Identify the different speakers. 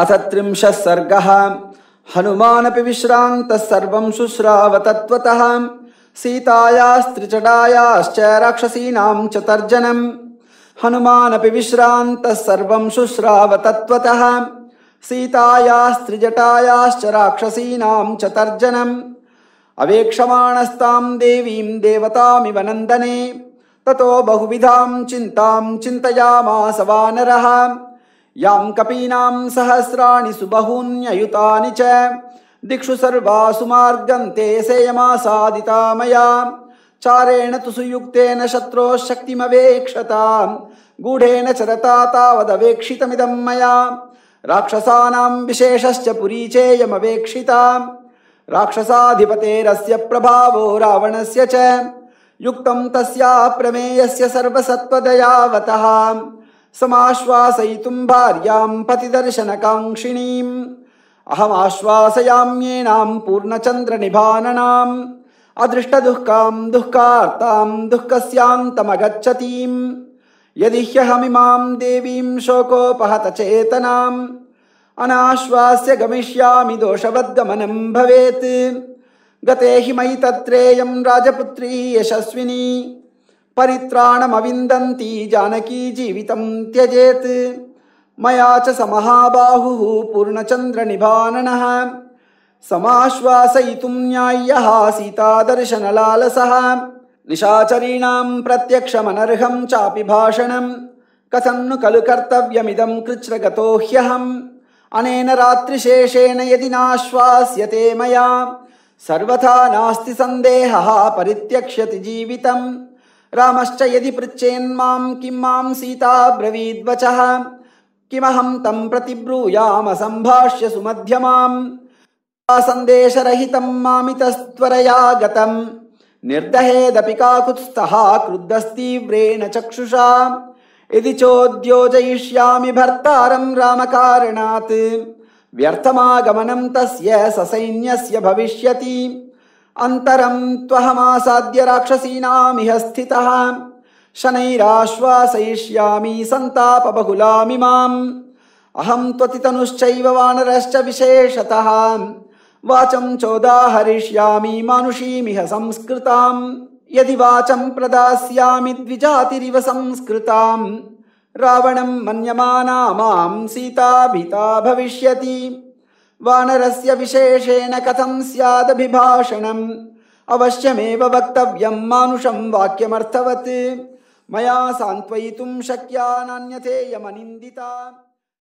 Speaker 1: अथ त्रिंशः सर्गः हनुमानपि विश्रान्तः सर्वं शुश्रावतत्वतः सीतायास्त्रिजटायाश्च राक्षसीनां च तर्जनम् हनुमानपि विश्रान्तः सर्वं शुश्रावतत्वतः सीतायास्त्रिजटायाश्च राक्षसीनां च तर्जनम् अवेक्षमाणस्तां देवीं देवतामिव नन्दने ततो बहुविधां चिन्तां वानरः यां कपीनां सहस्राणि सुबहून्ययुतानि च दिक्षु सर्वासु मार्गन्ते सेयमासादिता मया चारेण तु सुयुक्तेन शत्रोः शक्तिमवेक्षतां गूढेन चरता तावदवेक्षितमिदं मया राक्षसानां विशेषश्च पुरी चेयमवेक्षिता राक्षसाधिपतेरस्य प्रभावो रावणस्य च युक्तं तस्या प्रमेयस्य सर्वसत्त्वदयावतः समाश्वासयितुं भार्यां पतिदर्शनकाङ्क्षिणीम् अहमाश्वासयाम्येनां पूर्णचन्द्रनिभाननाम् अदृष्टदुःखां दुःखार्तां दुःखस्यान्तमगच्छतीं यदि ह्यहमिमां देवीं शोकोपहतचेतनाम् अनाश्वास्य गमिष्यामि दोषवद्गमनं भवेत् मयि तत्रेयं राजपुत्री यशस्विनी परित्राणमविन्दन्ती जानकी जीवितं त्यजेत् मया च समहाबाहुः पूर्णचन्द्रनिभाननः समाश्वासयितुं न्याय्यः सीतादर्शनलालसः निशाचरीणां प्रत्यक्षमनर्हं चापि भाषणं कथं नु खलु कर्तव्यमिदं कृच्छ्रगतो ह्यहम् अनेन रात्रिशेषेण यदि नाश्वास्यते मया सर्वथा नास्ति सन्देहः परित्यक्ष्यति जीवितम् रामश्च यदि पृच्छेन्मां किं मां ब्रवीद्वचः किमहं तं प्रतिब्रूयाम सम्भाष्य सुमध्यमां सन्देशरहितं मामितस्त्वरया गतम् निर्दहेदपि काकुत्स्थः क्रुद्धस्तीव्रेण चक्षुषा इति चोद्योजयिष्यामि भर्तारं रामकारणात् व्यर्थमागमनं तस्य ससैन्यस्य भविष्यति अन्तरं त्वहमासाद्य राक्षसीनामिह स्थितः शनैराश्वासयिष्यामि सन्तापबहुलामि माम् अहं त्वतितनुश्चैव वानरश्च विशेषतः वाचं चोदाहरिष्यामि मानुषीमिह संस्कृताम् यदि वाचं प्रदास्यामि द्विजातिरिव संस्कृताम् रावणं मन्यमाना मां सीता भविष्यति वानरस्य विशेषेण कथं स्यादभिभाषणम् अवश्यमेव वक्तव्यं मानुषं वाक्यमर्थवत् मया सान्त्वयितुं शक्या नान्यथेयमनिन्दिता